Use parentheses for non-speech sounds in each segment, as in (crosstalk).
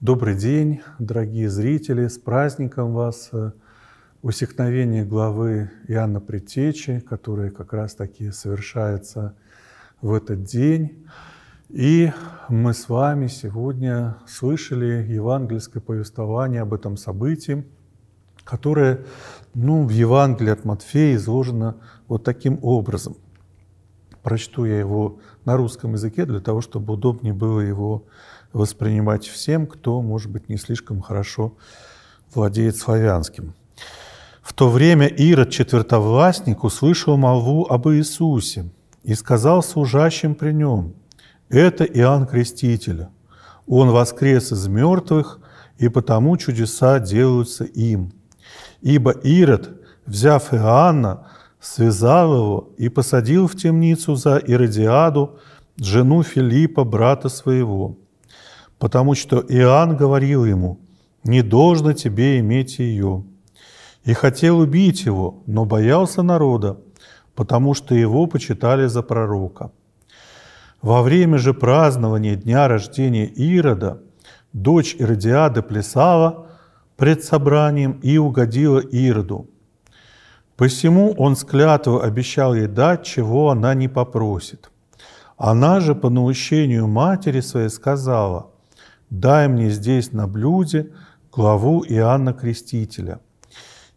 Добрый день, дорогие зрители! С праздником вас! Э, усекновение главы Иоанна Предтечи, которое как раз-таки совершается в этот день. И мы с вами сегодня слышали евангельское повествование об этом событии, которое ну, в Евангелии от Матфея изложено вот таким образом. Прочту я его на русском языке для того, чтобы удобнее было его воспринимать всем, кто, может быть, не слишком хорошо владеет славянским. В то время Ирод, четвертовластник, услышал молву об Иисусе и сказал служащим при нем, «Это Иоанн Креститель. Он воскрес из мертвых, и потому чудеса делаются им. Ибо Ирод, взяв Иоанна, связал его и посадил в темницу за Иродиаду, жену Филиппа, брата своего, потому что Иоанн говорил ему, «Не должно тебе иметь ее». И хотел убить его, но боялся народа, потому что его почитали за пророка. Во время же празднования дня рождения Ирода дочь Иродиады плясала пред собранием и угодила Ироду. Посему он с обещал ей дать, чего она не попросит. Она же по наущению матери своей сказала – дай мне здесь на блюде главу Иоанна Крестителя.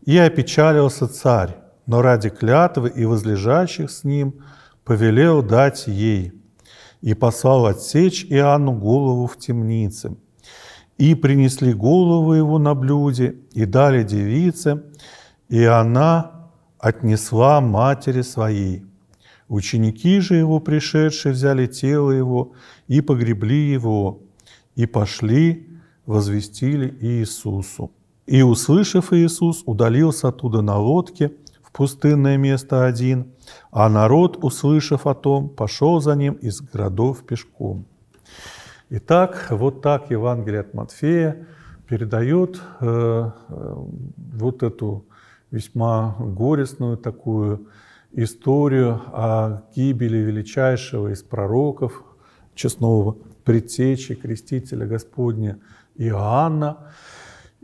И опечалился царь, но ради клятвы и возлежащих с ним повелел дать ей, и послал отсечь Иоанну голову в темнице. И принесли голову его на блюде, и дали девице, и она отнесла матери своей. Ученики же его пришедшие взяли тело его и погребли его, и пошли, возвестили Иисусу. И, услышав Иисус, удалился оттуда на лодке в пустынное место один, а народ, услышав о том, пошел за ним из городов пешком. Итак, вот так Евангелие от Матфея передает э, э, вот эту весьма горестную такую историю о гибели величайшего из пророков, честного предтечи, крестителя Господня Иоанна.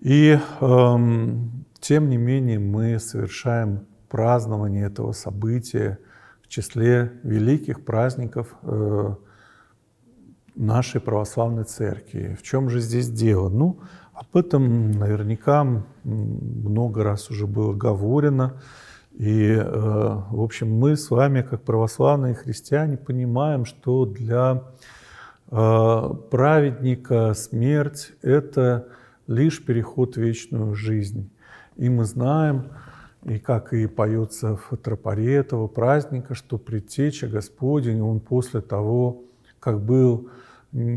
И эм, тем не менее мы совершаем празднование этого события в числе великих праздников э, нашей православной церкви. В чем же здесь дело? Ну, об этом наверняка много раз уже было говорено. И, э, в общем, мы с вами, как православные христиане, понимаем, что для а, праведника смерть – это лишь переход в вечную жизнь. И мы знаем, и как и поется в тропаре этого праздника, что предтеча Господень, он после того, как был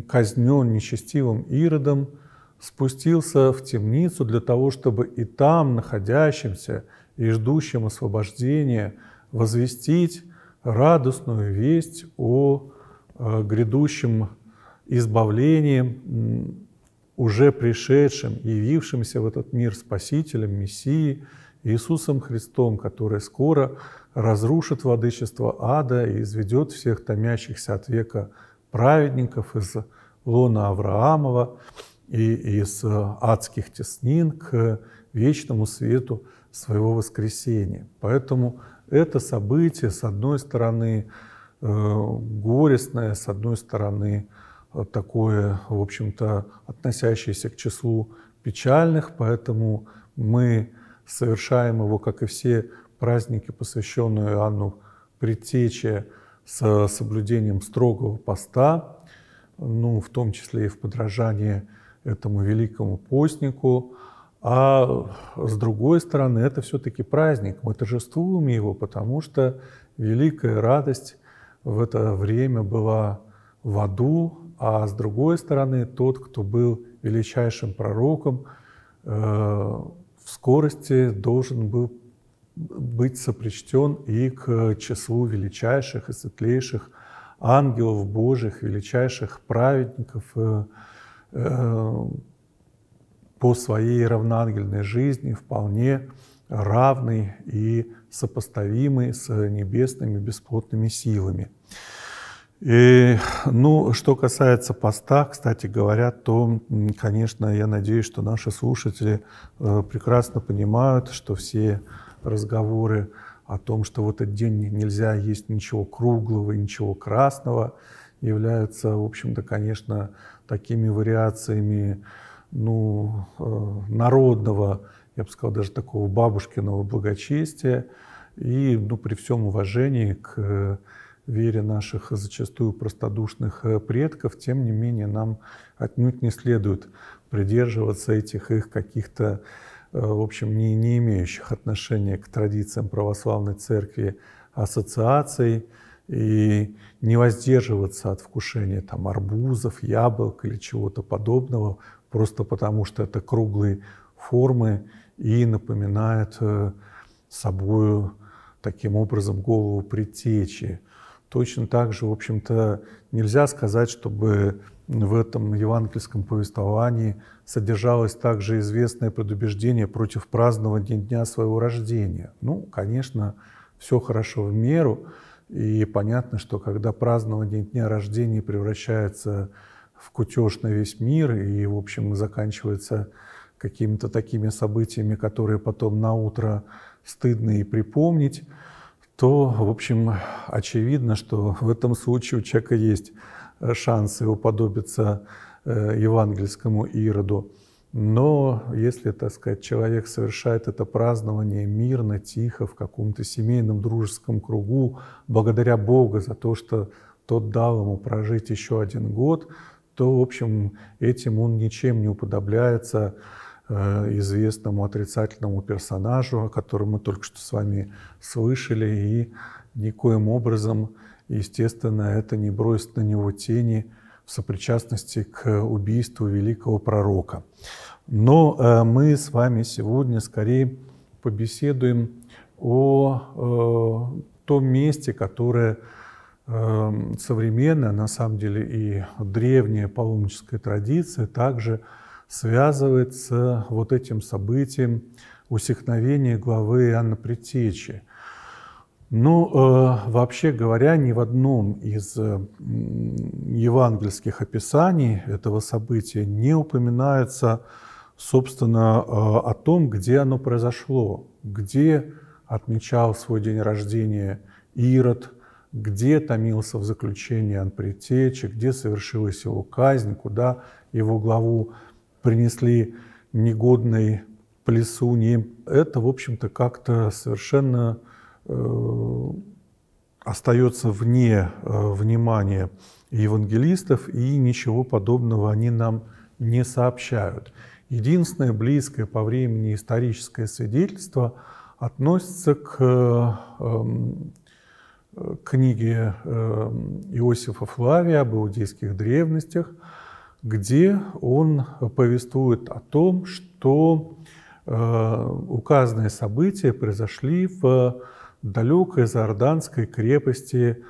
казнен нечестивым Иродом, спустился в темницу для того, чтобы и там находящимся и ждущим освобождения возвестить радостную весть о э, грядущем избавлением уже пришедшим, явившимся в этот мир Спасителем, Мессией, Иисусом Христом, который скоро разрушит владычество ада и изведет всех томящихся от века праведников из лона Авраамова и из э, адских теснин к вечному свету своего воскресения. Поэтому это событие, с одной стороны, э, горестное, с одной стороны, такое, в общем-то, относящееся к числу печальных, поэтому мы совершаем его, как и все праздники, посвященные Анну Предтече, с соблюдением строгого поста, ну, в том числе и в подражании этому великому постнику. А с другой стороны, это все-таки праздник, мы торжествуем его, потому что великая радость в это время была в аду, а с другой стороны тот, кто был величайшим пророком, э, в скорости должен был быть сопричтен и к числу величайших и светлейших ангелов Божьих, величайших праведников э, э, по своей равноангельной жизни, вполне равный и сопоставимый с небесными бесплотными силами. И, ну, что касается поста, кстати говоря, то, конечно, я надеюсь, что наши слушатели э, прекрасно понимают, что все разговоры о том, что в этот день нельзя есть ничего круглого, ничего красного, являются, в общем-то, конечно, такими вариациями ну, э, народного, я бы сказал, даже такого бабушкиного благочестия. И ну, при всем уважении к э, вере наших зачастую простодушных э, предков, тем не менее нам отнюдь не следует придерживаться этих их каких-то, э, в общем, не, не имеющих отношения к традициям православной церкви ассоциаций и не воздерживаться от вкушения там, арбузов, яблок или чего-то подобного, просто потому что это круглые формы и напоминают э, собою таким образом голову предтечи Точно так же, в общем-то, нельзя сказать, чтобы в этом евангельском повествовании содержалось также известное предубеждение против празднования дня своего рождения. Ну, конечно, все хорошо в меру, и понятно, что когда празднование дня рождения превращается в кутеж на весь мир и, в общем, заканчивается какими-то такими событиями, которые потом на утро стыдно и припомнить, то, в общем, очевидно, что в этом случае у человека есть э, шансы уподобиться э, евангельскому Ироду. Но если, так сказать, человек совершает это празднование мирно, тихо, в каком-то семейном, дружеском кругу, благодаря Богу за то, что тот дал ему прожить еще один год, то, в общем, этим он ничем не уподобляется Э, известному отрицательному персонажу, о котором мы только что с вами слышали, и никоим образом, естественно, это не бросит на него тени в сопричастности к убийству великого пророка. Но э, мы с вами сегодня скорее побеседуем о э, том месте, которое современная, на самом деле, и древняя паломническая традиция также – связывается вот этим событием усекновения главы Иоанна Предтечи. Ну, э, вообще говоря, ни в одном из э, евангельских описаний этого события не упоминается, собственно, э, о том, где оно произошло, где отмечал свой день рождения Ирод, где томился в заключении Анпретечи, где совершилась его казнь, куда его главу принесли негодной плесуни. Это, в общем-то, как-то совершенно э, остается вне э, внимания евангелистов, и ничего подобного они нам не сообщают. Единственное близкое по времени историческое свидетельство относится к э, эм, э книге э, Иосифа Флавия об иудейских древностях, где он повествует о том, что э, указанные события произошли в далекой заорданской крепости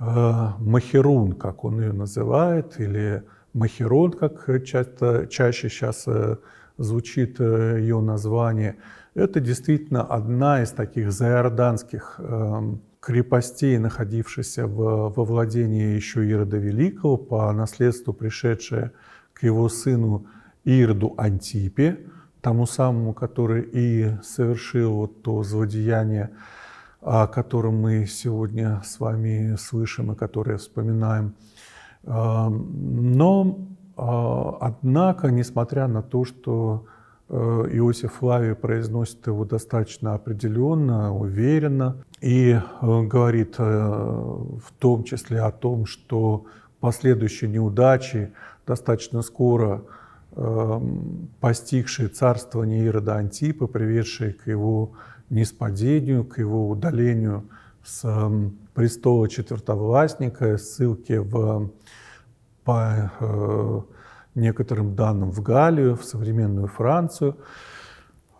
э, Махерун, как он ее называет, или Махерон, как часто, чаще сейчас э, звучит ее название. Это действительно одна из таких заорданских крепостей, эм, крепостей, находившихся в, во владении еще Ирода Великого, по наследству пришедшая к его сыну Ирду Антипе, тому самому, который и совершил вот то злодеяние, о котором мы сегодня с вами слышим и которое вспоминаем. Эм, но, а, однако, несмотря на то, что Э, Иосиф Флавий произносит его достаточно определенно, уверенно и э, говорит э, в том числе о том, что последующие неудачи достаточно скоро постигшие царство Нейрода Антипа, приведшие к его ниспадению, к его удалению с престола четвертовластника, ссылки в, по некоторым данным в Галлию, в современную Францию.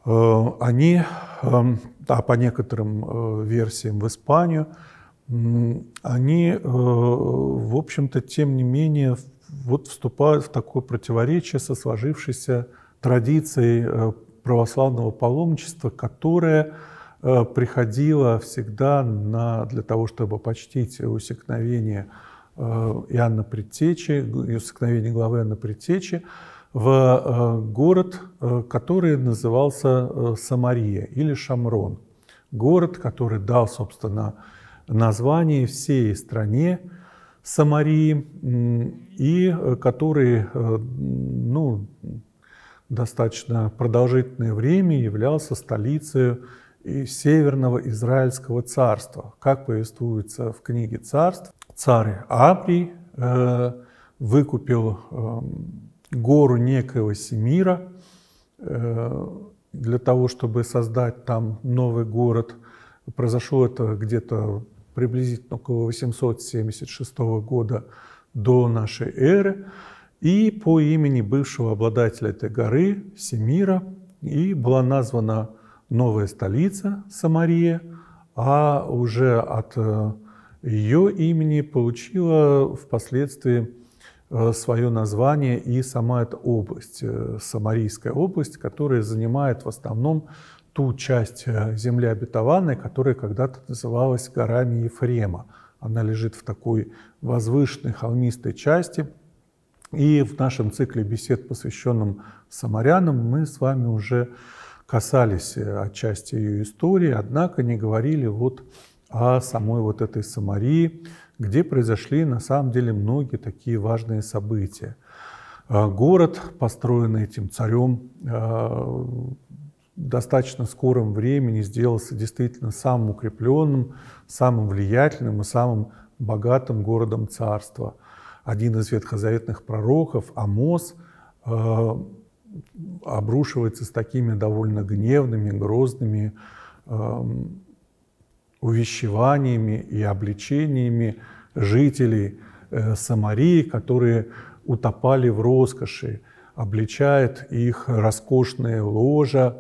Э, они, эм, а по некоторым э, версиям в Испанию, они, э, в общем-то, тем не менее, вот вступают в такое противоречие со сложившейся традицией православного паломничества, которое приходило всегда на, для того, чтобы почтить усекновение Э, Иоанна Предтечи, усекновение главы Иоанна Предтечи, в э, город, э, который назывался Самария или Шамрон. Город, который дал, собственно, название всей стране Самарии, и который ну, достаточно продолжительное время являлся столицей Северного Израильского царства, как повествуется в книге «Царств» царь Апри выкупил гору некоего Семира для того, чтобы создать там новый город. Произошло это где-то приблизительно около 876 года до нашей эры. И по имени бывшего обладателя этой горы, Семира, и была названа новая столица Самария, а уже от э, ее имени получила впоследствии э, свое название и сама эта область, э, Самарийская область, которая занимает в основном ту часть э, земли обетованной, которая когда-то называлась горами Ефрема. Она лежит в такой возвышенной холмистой части. И в нашем цикле бесед, посвященном самарянам, мы с вами уже касались отчасти ее истории, однако не говорили вот о самой вот этой Самарии, где произошли на самом деле многие такие важные события. Э, город, построенный этим царем, э, достаточно скором времени сделался действительно самым укрепленным, самым влиятельным и самым богатым городом царства. Один из ветхозаветных пророков, Амос, э, обрушивается с такими довольно гневными, грозными эм, увещеваниями и обличениями жителей э, Самарии, которые утопали в роскоши, обличает их роскошные ложа,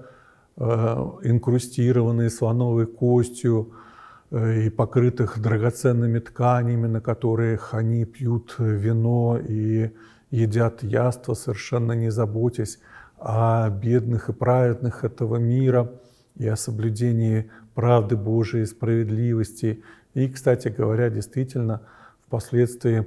э, инкрустированные слоновой костью э, и покрытых драгоценными тканями, на которых они пьют вино и едят яства, совершенно не заботясь о бедных и праведных этого мира и о соблюдении правды Божией, справедливости. И, кстати говоря, действительно, впоследствии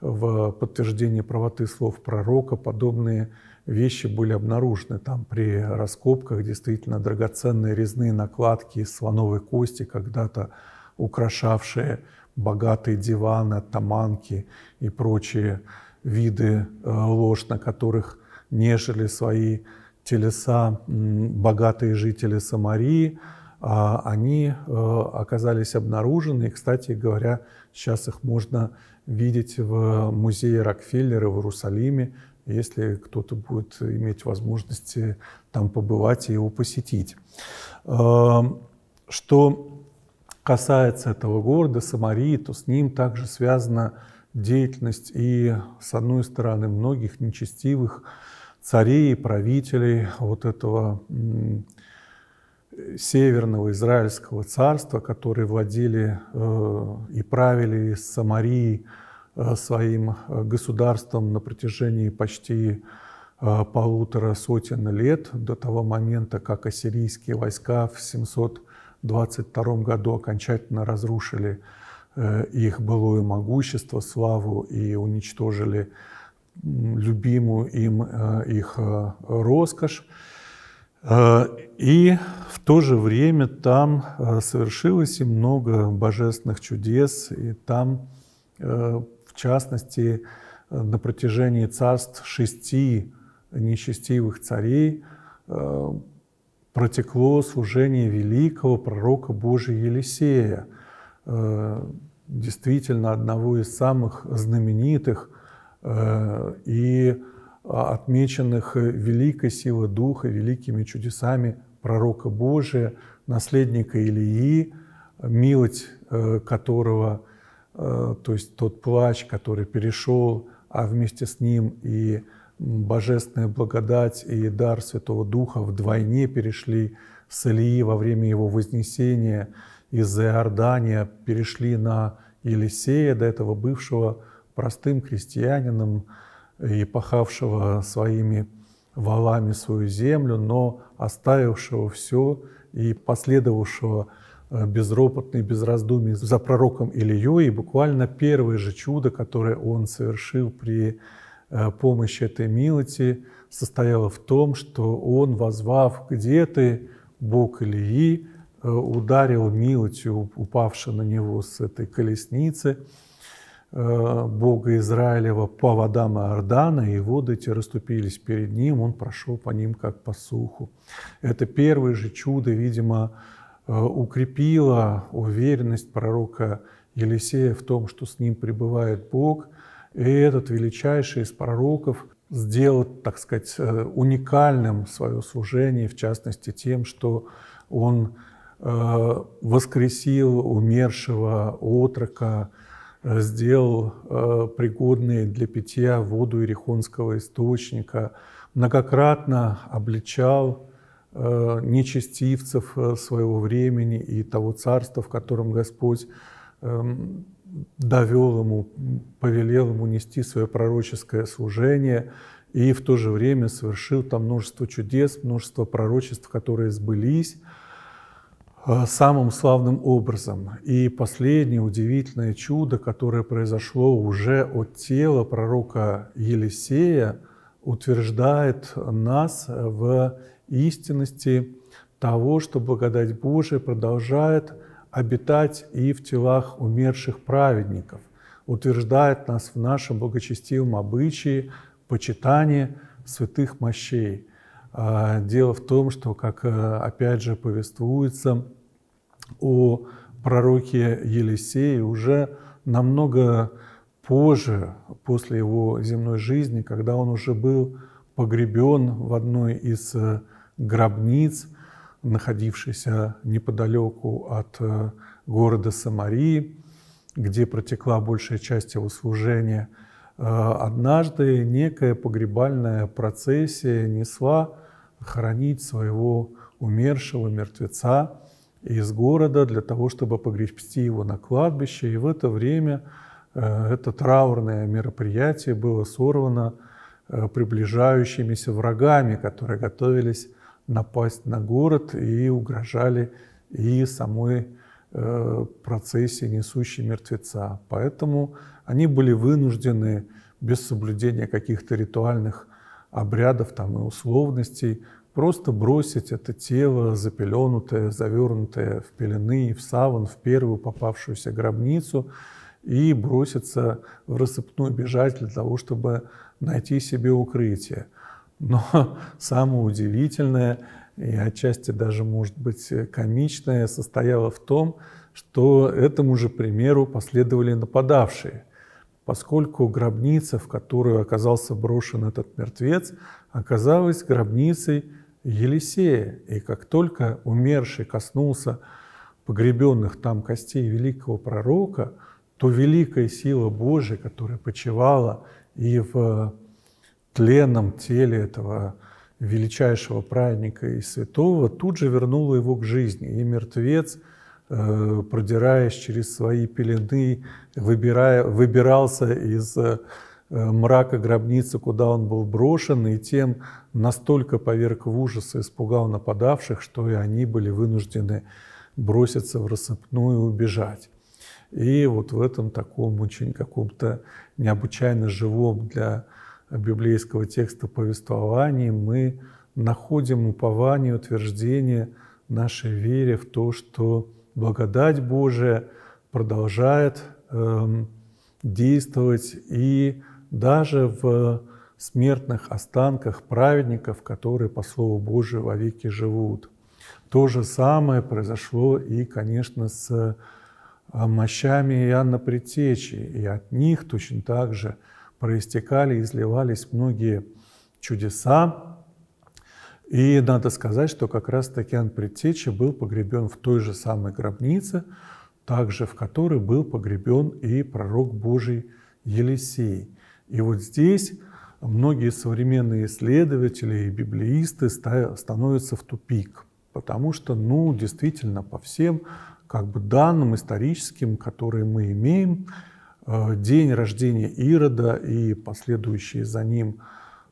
в подтверждении правоты слов пророка подобные вещи были обнаружены. Там при раскопках действительно драгоценные резные накладки из слоновой кости, когда-то украшавшие богатые диваны, таманки и прочие виды э, лож, на которых нежели свои телеса богатые жители Самарии – а, они э, оказались обнаружены. И, кстати говоря, сейчас их можно видеть в музее Рокфеллера в Иерусалиме, если кто-то будет иметь возможность там побывать и его посетить. Э, что касается этого города Самарии, то с ним также связана деятельность и, с одной стороны, многих нечестивых царей и правителей вот этого северного израильского царства, которые владели э, и правили из Самарии э, своим э, государством на протяжении почти полутора сотен лет, до того момента, как ассирийские войска в 722 году окончательно разрушили их былое могущество, славу и уничтожили любимую им их роскошь. Э, и в то же время там э, совершилось и много божественных чудес, и там, э, в частности, на протяжении царств шести нечестивых царей протекло служение великого пророка Божия Елисея, действительно одного из самых знаменитых и а, отмеченных э, великой силой Духа, великими чудесами пророка Божия, наследника Илии, милость э, которого, э, то есть тот плач, который перешел, а вместе с ним и божественная благодать и дар Святого Духа вдвойне перешли с Илии во время его вознесения из Иордания, перешли на Елисея, до этого бывшего простым крестьянином, и пахавшего своими валами свою землю, но оставившего все и последовавшего э, безропотно и без раздумий за пророком Илью. И буквально первое же чудо, которое он совершил при э, помощи этой милости, состояло в том, что он, возвав «Где ты, Бог Ильи?», э, ударил милостью, упавшую на него с этой колесницы, Э, Бога Израилева по водам Иордана, и воды те расступились перед ним, он прошел по ним как по суху. Это первое же чудо, видимо, э, укрепило уверенность пророка Елисея в том, что с ним пребывает Бог, и этот величайший из пророков сделал, так сказать, э, уникальным свое служение, в частности тем, что он воскресил умершего отрока, сделал э, пригодной для питья воду Ирихонского источника, многократно обличал э, нечестивцев э, своего времени и того царства, в котором Господь эм, довел ему, повелел ему нести свое пророческое служение, и в то же время совершил там множество чудес, множество пророчеств, которые сбылись – Э, самым славным образом. И последнее удивительное чудо, которое произошло уже от тела пророка Елисея, утверждает нас в истинности того, что благодать Божия продолжает обитать и в телах умерших праведников, утверждает нас в нашем благочестивом обычае почитание святых мощей. А, дело в том, что, как э, опять же повествуется, о пророке Елисее уже намного позже, после его земной жизни, когда он уже был погребен в одной из э, гробниц, находившейся неподалеку от э, города Самарии, где протекла большая часть его служения, однажды некая погребальная процессия несла хоронить своего умершего мертвеца из города для того, чтобы погребсти его на кладбище. И в это время э, это траурное мероприятие было сорвано э, приближающимися врагами, которые готовились напасть на город и угрожали и самой э, процессии, несущей мертвеца. Поэтому они были вынуждены без соблюдения каких-то ритуальных обрядов там, и условностей, просто бросить это тело, запеленутое, завернутое в пелены, в саван, в первую попавшуюся гробницу, и броситься в рассыпную бежать для того, чтобы найти себе укрытие. Но (laughs) самое удивительное и отчасти даже, может быть, комичное состояло в том, что этому же примеру последовали нападавшие поскольку гробница, в которую оказался брошен этот мертвец, оказалась гробницей Елисея. И как только умерший коснулся погребенных там костей великого пророка, то великая сила Божия, которая почивала и в тленном теле этого величайшего праздника и святого, тут же вернула его к жизни. И мертвец Э, продираясь через свои пелены, выбирая, выбирался из э, мрака гробницы, куда он был брошен, и тем настолько поверг в ужас и испугал нападавших, что и они были вынуждены броситься в рассыпную и убежать. И вот в этом таком очень каком-то необычайно живом для библейского текста повествовании мы находим упование, утверждение нашей вере в то, что благодать Божия продолжает эм, действовать и даже в смертных останках праведников, которые, по Слову Божию, вовеки живут. То же самое произошло и, конечно, с э, мощами Иоанна Предтечи, и от них точно так же проистекали и изливались многие чудеса, и надо сказать, что как раз Татьян Предтеча был погребен в той же самой гробнице, также в которой был погребен и пророк Божий Елисей. И вот здесь многие современные исследователи и библеисты становятся в тупик, потому что, ну, действительно, по всем как бы данным историческим, которые мы имеем, э, день рождения Ирода и последующие за ним –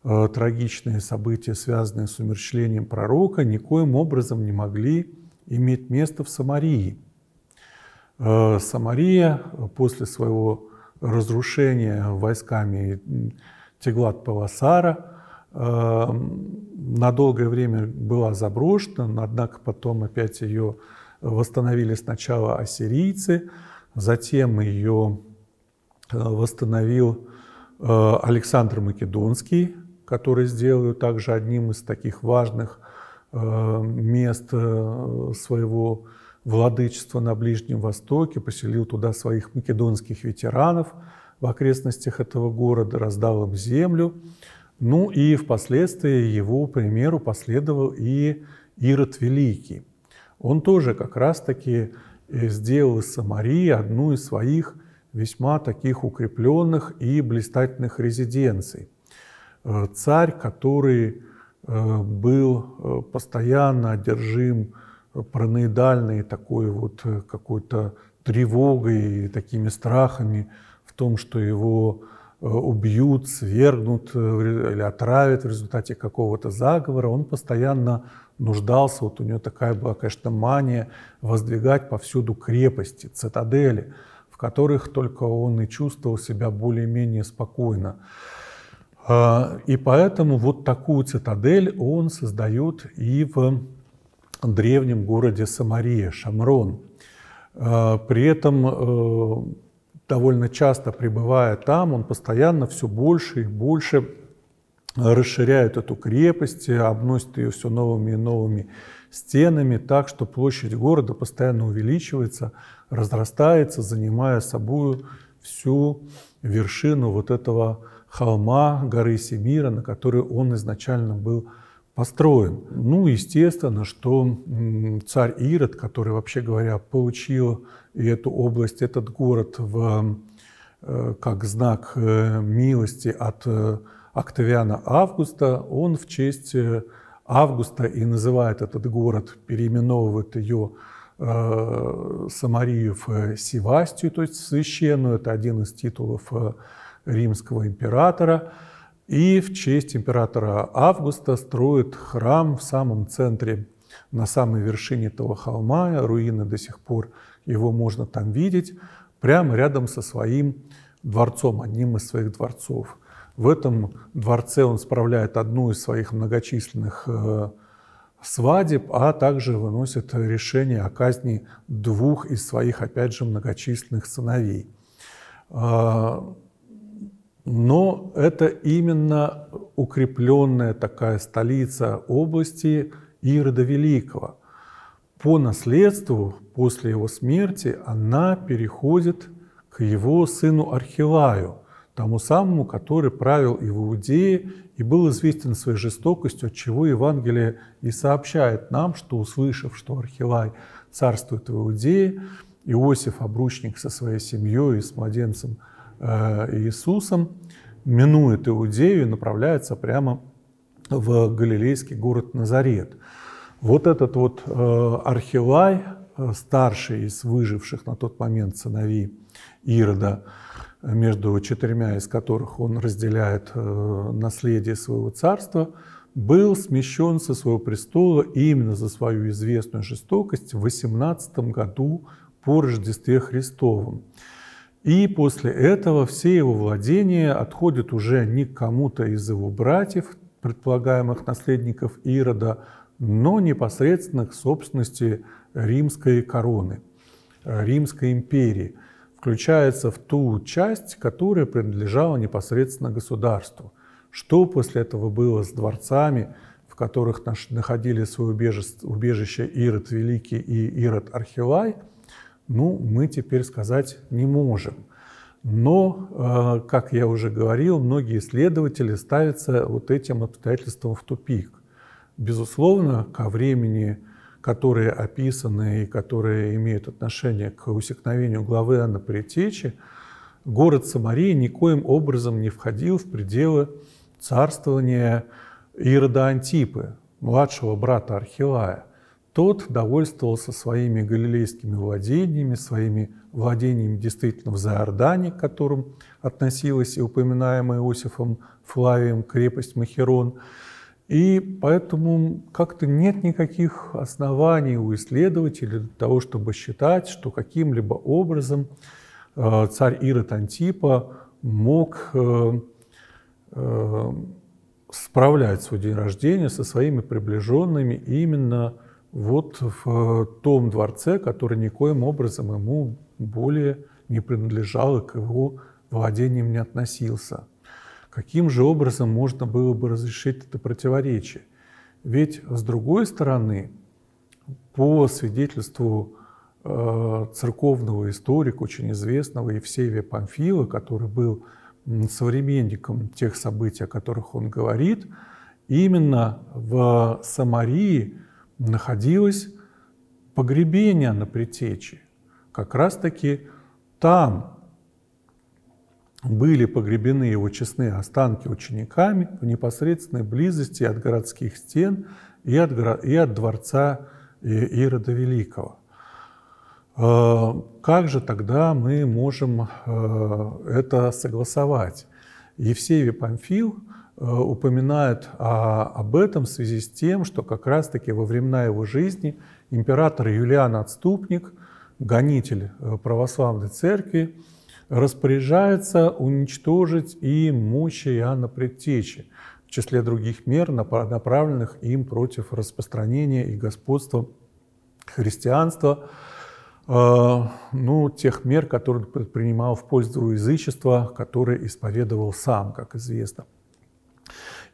Э, трагичные события, связанные с умерщвлением пророка, никоим образом не могли иметь место в Самарии. Э, Самария после своего разрушения войсками Теглат-Павасара э, на долгое время была заброшена, однако потом опять ее восстановили сначала ассирийцы, затем ее восстановил Александр Македонский, который сделаю также одним из таких важных э, мест э, своего владычества на Ближнем Востоке, поселил туда своих македонских ветеранов в окрестностях этого города, раздал им землю. Ну и впоследствии его примеру последовал и Ирод Великий. Он тоже как раз-таки э, сделал из Самарии одну из своих весьма таких укрепленных и блистательных резиденций – Э, царь, который э, был э, постоянно одержим параноидальной такой вот какой-то тревогой и такими страхами в том, что его убьют, свергнут или отравят в результате какого-то заговора, он постоянно нуждался, вот у него такая была, конечно, мания воздвигать повсюду крепости, цитадели, в которых только он и чувствовал себя более-менее спокойно. А, и поэтому вот такую цитадель он создает и в древнем городе Самария, Шамрон. А, при этом э, довольно часто пребывая там, он постоянно все больше и больше расширяет эту крепость, обносит ее все новыми и новыми стенами, так что площадь города постоянно увеличивается, разрастается, занимая собой всю вершину вот этого холма горы Семира, на которую он изначально был построен. Ну, естественно, что царь Ирод, который, вообще говоря, получил эту область, этот город в, э, как знак э, милости от э, Октавиана Августа, он в честь Августа и называет этот город, переименовывает ее Самарию в Севастию, то есть священную, это один из титулов римского императора, и в честь императора Августа строит храм в самом центре, на самой вершине этого холма, руины до сих пор его можно там видеть, прямо рядом со своим дворцом, одним из своих дворцов. В этом дворце он справляет одну из своих многочисленных э, свадеб, а также выносит решение о казни двух из своих, опять же, многочисленных сыновей. А, но это именно укрепленная такая столица области Ирода Великого. По наследству, после его смерти, она переходит к его сыну Архилаю, тому самому, который правил и в Иудее и был известен своей жестокостью, от чего Евангелие и сообщает нам, что, услышав, что Архилай царствует в Иудее, Иосиф, обручник со своей семьей и с младенцем – Э, Иисусом, минует Иудею и направляется прямо в галилейский город Назарет. Вот этот вот э, Архилай, э, старший из выживших на тот момент сыновей Ирода, между четырьмя из которых он разделяет наследие своего царства, был смещен со своего престола именно за свою известную жестокость в 18 году по Рождестве Христовом. И после этого все его владения отходят уже не кому-то из его братьев, предполагаемых наследников Ирода, но непосредственно к собственности римской короны, э, Римской империи. Включается в ту часть, которая принадлежала непосредственно государству. Что после этого было с дворцами, в которых находили свое убежище Ирод Великий и Ирод Архилай – ну, мы теперь сказать не можем. Но, э, как я уже говорил, многие исследователи ставятся вот этим обстоятельством в тупик. Безусловно, ко времени, которые описаны и которые имеют отношение к усекновению главы Анны Притечи, город Самария никоим образом не входил в пределы царствования Ирода Антипы, младшего брата Архилая – тот довольствовался своими галилейскими владениями, своими владениями действительно в Заордане, к которым относилась и упоминаемая Иосифом Флавием крепость Махерон. И поэтому как-то нет никаких оснований у исследователей для того, чтобы считать, что каким-либо образом э, царь Ирод Антипа мог э, э, справлять свой день рождения со своими приближенными именно вот в э, том дворце, который никоим образом ему более не принадлежал и к его владениям не относился. Каким же образом можно было бы разрешить это противоречие? Ведь, с другой стороны, по свидетельству э, церковного историка, очень известного Евсевия Памфила, который был современником тех событий, о которых он говорит, именно в Самарии находилось погребение на Притече. Как раз-таки там были погребены его честные останки учениками в непосредственной близости от городских стен и от, и от дворца э, Ирода Великого. Э, как же тогда мы можем э, это согласовать? Евсевий Памфил Э, упоминает о, а, об этом в связи с тем, что как раз-таки во времена его жизни император Юлиан Отступник, гонитель э, православной церкви, распоряжается уничтожить и мощи Иоанна Предтечи, в числе других мер, направленных им против распространения и господства христианства, э, ну, тех мер, которые предпринимал в пользу язычества, которые исповедовал сам, как известно –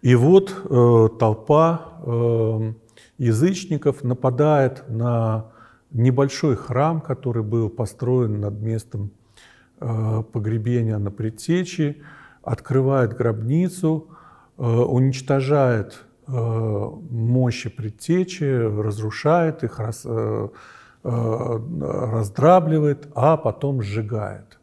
и вот э, толпа э, язычников нападает на небольшой храм, который был построен над местом э, погребения на предтечи, открывает гробницу, э, уничтожает э, мощи предтечи, разрушает их, раз, э, э раздрабливает, а потом сжигает.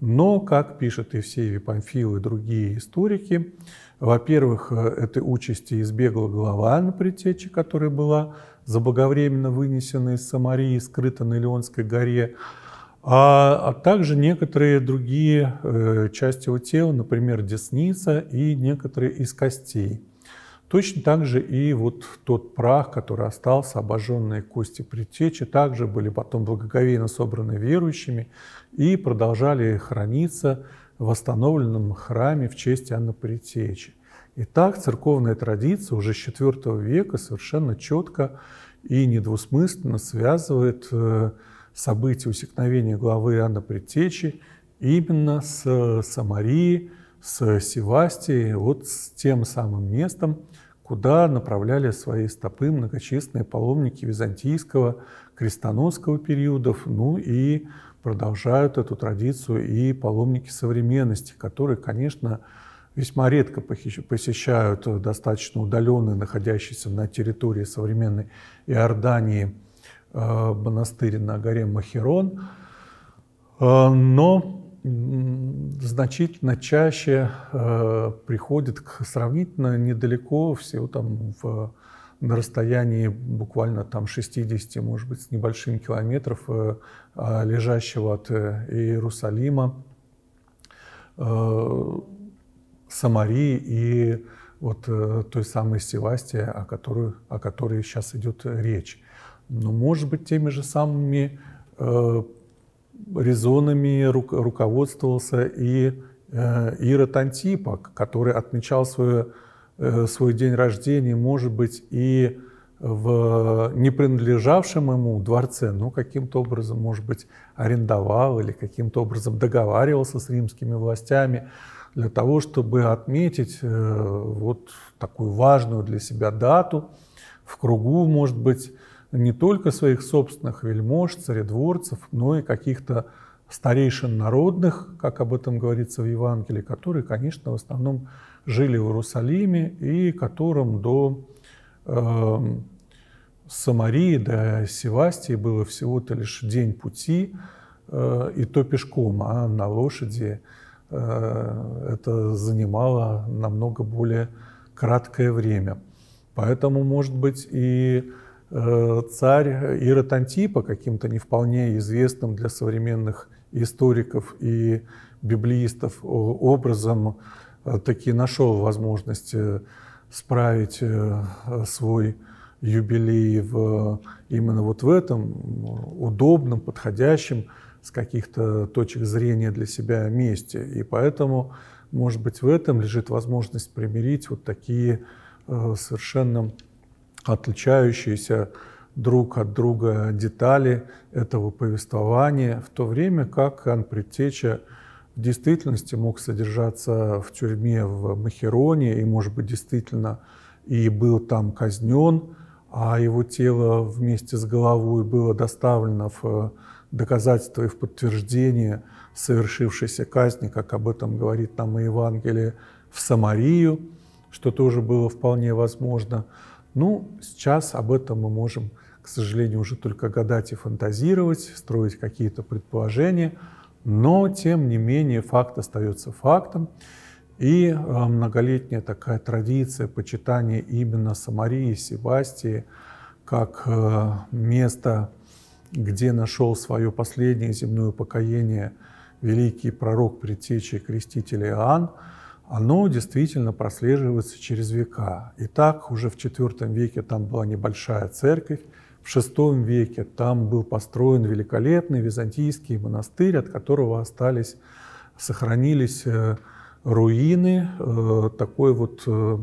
Но, как пишет и и Памфил и другие историки, э, во-первых, э, этой участи избегла глава на притече, которая была заблаговременно вынесена из Самарии, скрыта на Леонской горе, а, а также некоторые другие э, части его тела, например, десница и некоторые из костей. Точно так же и вот тот прах, который остался, обожженные кости Притечи, также были потом благоговейно собраны верующими и продолжали храниться восстановленном храме в честь Анны Притечи. И так церковная традиция уже с IV века совершенно четко и недвусмысленно связывает э, события усекновения главы Анны Предтечи именно с э, Самарии, с Севастией, вот с тем самым местом, куда направляли свои стопы многочисленные паломники византийского крестоносского периодов, ну и продолжают эту традицию и паломники современности, которые, конечно, весьма редко посещают э, достаточно удаленные, находящиеся на территории современной Иордании, э, монастырь на горе Махерон, э, но значительно чаще приходит к сравнительно недалеко, всего там в на расстоянии буквально там 60, может быть, с небольшим километров, э, а, лежащего от э, Иерусалима, э, Самарии и вот той самой Севастии, о которой, о которой сейчас идет речь. Но, может быть, теми же самыми резонами руководствовался и Ирод Антипа, который отмечал свое Э, свой день рождения, может быть, и в не принадлежавшем ему дворце, но каким-то образом, может быть, арендовал или каким-то образом договаривался с римскими властями для того, чтобы отметить э, вот такую важную для себя дату в кругу, может быть, не только своих собственных вельмож, царедворцев, но и каких-то старейшин народных, как об этом говорится в Евангелии, которые, конечно, в основном жили в Иерусалиме и которым до э, Самарии, до Севастии было всего-то лишь день пути, э, и то пешком, а на лошади э, это занимало намного более краткое время. Поэтому, может быть, и э, царь Ирод Антипа, каким-то не вполне известным для современных историков и библеистов образом, таки нашел возможность э, справить э, свой юбилей в, э, именно вот в этом удобном, подходящем с каких-то точек зрения для себя месте. И поэтому, может быть, в этом лежит возможность примирить вот такие совершенно отличающиеся друг от друга детали этого повествования, в то время как Ан Предтеча в действительности мог содержаться в тюрьме в Махероне и, может быть, действительно и был там казнен, а его тело вместе с головой было доставлено в э, доказательство и в подтверждение совершившейся казни, как об этом говорит нам и Евангелие, в Самарию, что тоже было вполне возможно. Ну, сейчас об этом мы можем, к сожалению, уже только гадать и фантазировать, строить какие-то предположения – но, тем не менее, факт остается фактом. И э, многолетняя такая традиция почитания именно Самарии и Себастии как э, место, где нашел свое последнее земное покоение великий пророк предтечий креститель Иоанн, оно действительно прослеживается через века. И так уже в IV веке там была небольшая церковь, в VI веке там был построен великолепный византийский монастырь, от которого остались, сохранились э, руины э, такой вот э,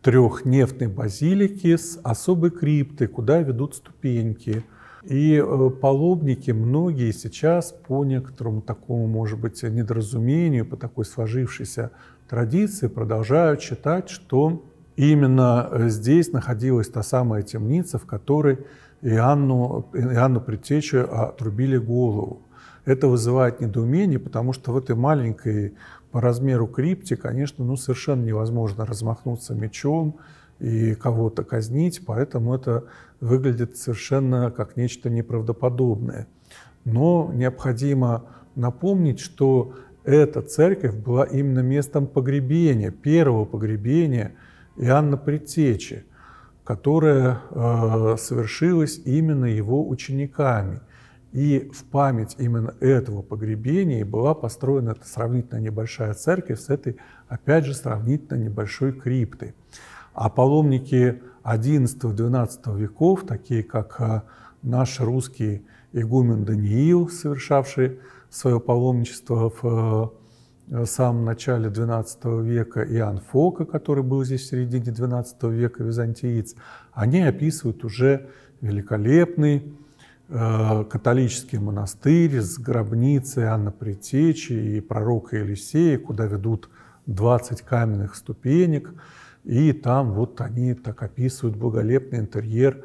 трехнефтной базилики с особой крипты, куда ведут ступеньки. И паломники многие сейчас по некоторому такому, может быть, недоразумению, по такой сложившейся традиции продолжают считать, что и именно э, здесь находилась та самая темница, в которой Иоанну, Иоанну Предтече отрубили голову. Это вызывает недоумение, потому что в этой маленькой по размеру крипте, конечно, ну, совершенно невозможно размахнуться мечом и кого-то казнить, поэтому это выглядит совершенно как нечто неправдоподобное. Но необходимо напомнить, что эта церковь была именно местом погребения, первого погребения – Иоанна Предтечи, которая э, совершилась именно его учениками. И в память именно этого погребения была построена эта сравнительно небольшая церковь с этой, опять же, сравнительно небольшой криптой. А паломники XI-XII веков, такие как э, наш русский игумен Даниил, совершавший свое паломничество в э, Э, в самом начале XII века Иоанн Фока, который был здесь в середине XII века, византиец, они описывают уже великолепный э, католический монастырь с гробницей Анна Притечи и пророка Елисея, куда ведут 20 каменных ступенек, и там вот они так описывают благолепный интерьер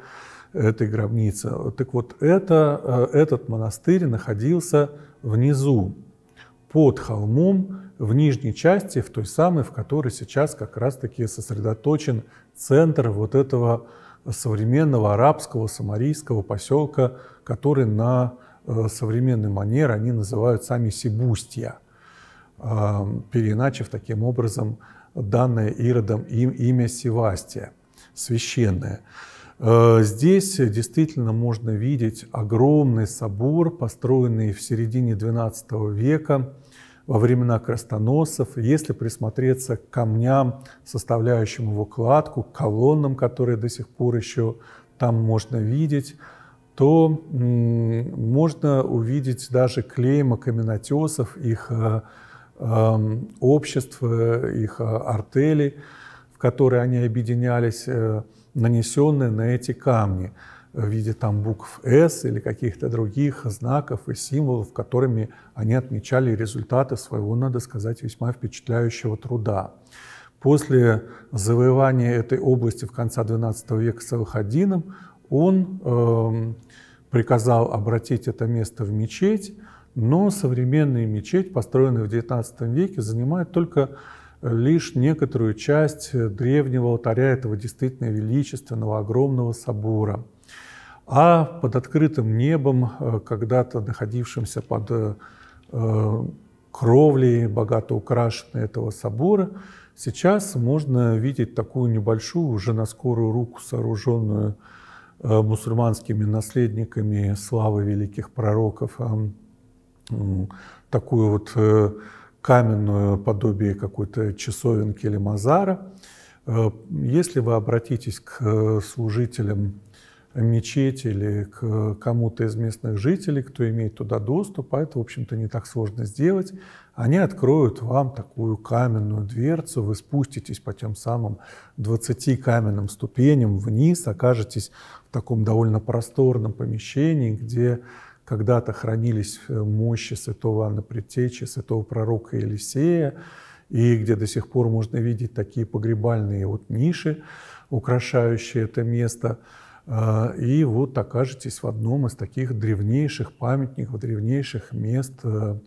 этой гробницы. Так вот, это, э, этот монастырь находился внизу, под холмом в нижней части, в той самой, в которой сейчас как раз-таки сосредоточен центр вот этого современного арабского самарийского поселка, который на э, современный манер они называют сами Сибустья, э, переначив таким образом данное Иродом им имя Севастия, священное. Э, здесь действительно можно видеть огромный собор, построенный в середине XII века, во времена крестоносцев, если присмотреться к камням, составляющим его кладку, к колоннам, которые до сих пор еще там можно видеть, то можно увидеть даже клейма каменотесов, их э, эм, общества, э, их э, артели, в которые они объединялись, нанесенные на эти камни – в виде там букв «С» или каких-то других знаков и символов, которыми они отмечали результаты своего, надо сказать, весьма впечатляющего труда. После завоевания этой области в конце XII века Салахадином он э, приказал обратить это место в мечеть, но современная мечеть, построенная в XIX веке, занимает только э, лишь некоторую часть э, древнего алтаря этого действительно величественного, огромного собора – а под открытым небом, э, когда-то находившимся под э, кровлей, богато украшенной этого собора, сейчас можно видеть такую небольшую, уже на скорую руку сооруженную э, мусульманскими наследниками славы великих пророков, а, такую вот каменную подобие какой-то часовенки или мазара. Если вы обратитесь к служителям мечети или к кому-то из местных жителей, кто имеет туда доступ, а это, в общем-то, не так сложно сделать. Они откроют вам такую каменную дверцу, вы спуститесь по тем самым 20 каменным ступеням вниз, окажетесь в таком довольно просторном помещении, где когда-то хранились э, мощи святого Анна Предтечи, святого пророка Елисея, и где до сих пор можно видеть такие погребальные вот ниши, украшающие это место – а, и вот окажетесь в одном из таких древнейших памятников, древнейших мест э,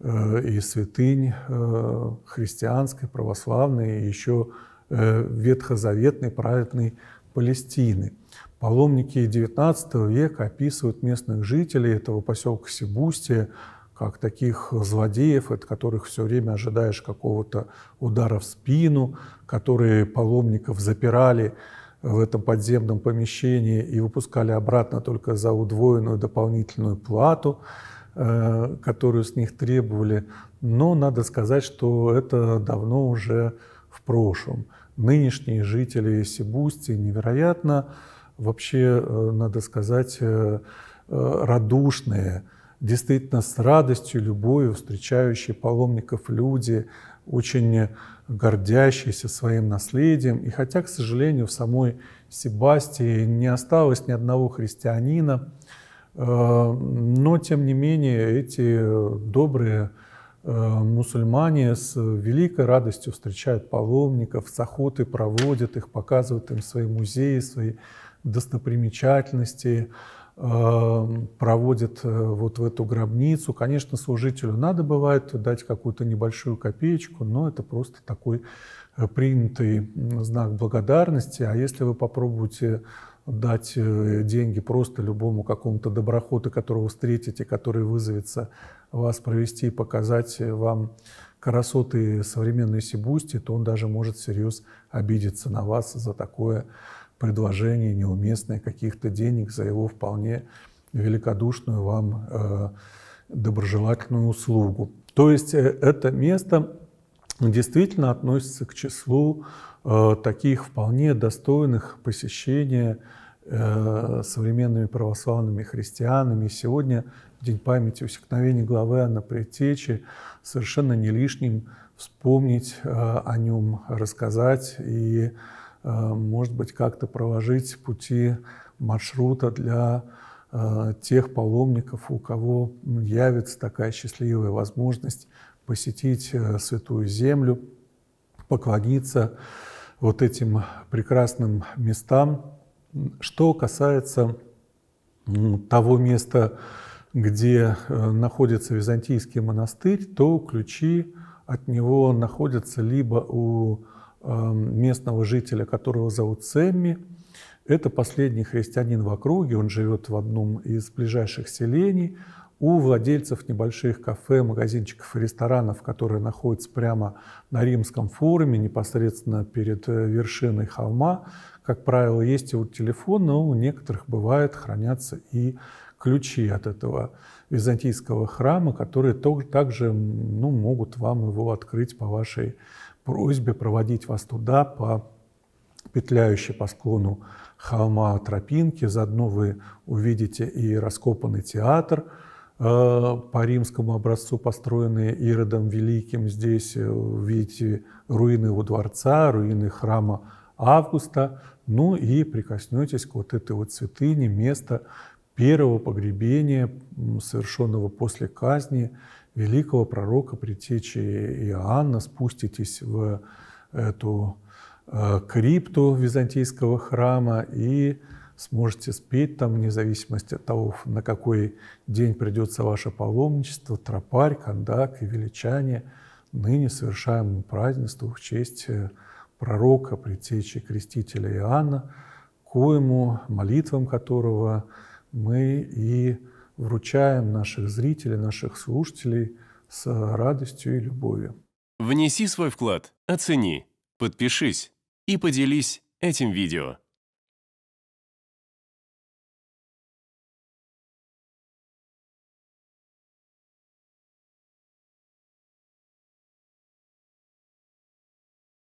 э, и святынь э, христианской, православной, и еще ветхозаветной, праведной Палестины. Паломники XIX века описывают местных жителей этого поселка Сибустия как таких злодеев, от которых все время ожидаешь какого-то удара в спину, которые паломников запирали в этом подземном помещении и выпускали обратно только за удвоенную дополнительную плату, э, которую с них требовали. Но надо сказать, что это давно уже в прошлом. Нынешние жители Сибусти невероятно, вообще, э, надо сказать, э, радушные, действительно с радостью, любовью встречающие паломников люди – очень гордящийся своим наследием. И хотя, к сожалению, в самой Себастии не осталось ни одного христианина, э, но, тем не менее, эти добрые э, мусульмане с великой радостью встречают паломников, с охотой проводят их, показывают им свои музеи, свои достопримечательности, Эм, проводит э, вот в эту гробницу. Конечно, служителю надо бывает дать какую-то небольшую копеечку, но это просто такой э, принятый знак благодарности. А если вы попробуете дать э, деньги просто любому какому-то доброходу, которого встретите, который вызовется вас провести и показать вам красоты современной Сибусти, то он даже может всерьез обидеться на вас за такое предложений неуместных каких-то денег за его вполне великодушную вам э, доброжелательную услугу. То есть э, это место действительно относится к числу э, таких вполне достойных посещения э, современными православными христианами. Сегодня, День памяти усекновения главы Анна Предтечи, совершенно не лишним вспомнить э, о нем, рассказать и рассказать Э, может быть, как-то проложить пути маршрута для э, тех паломников, у кого явится такая счастливая возможность посетить э, Святую Землю, поклониться вот этим прекрасным местам. Что касается того места, где находится византийский монастырь, то ключи от него находятся либо у Эм, местного жителя, которого зовут Сэмми. Это последний христианин в округе, он живет в одном из ближайших селений. У владельцев небольших кафе, магазинчиков и ресторанов, которые находятся прямо на римском форуме, непосредственно перед э, вершиной холма, как правило, есть его телефон, но у некоторых бывает хранятся и ключи от этого византийского храма, которые также ну, могут вам его открыть по вашей просьбе проводить вас туда по петляющей по склону холма тропинки. Заодно вы увидите и раскопанный театр э, по римскому образцу, построенный Иродом Великим. Здесь э, видите руины его дворца, руины храма Августа. Ну и прикоснетесь к вот этой вот святыне, место первого погребения, совершенного после казни великого пророка, предтечи Иоанна, спуститесь в эту э, крипту византийского храма и сможете спеть там, вне зависимости от того, на какой день придется ваше паломничество, тропарь, кондак и величание. Ныне совершаем празднество в честь э, пророка, предтечи крестителя Иоанна, коему, молитвам которого мы и вручаем наших зрителей, наших слушателей с радостью и любовью. Внеси свой вклад, оцени, подпишись и поделись этим видео.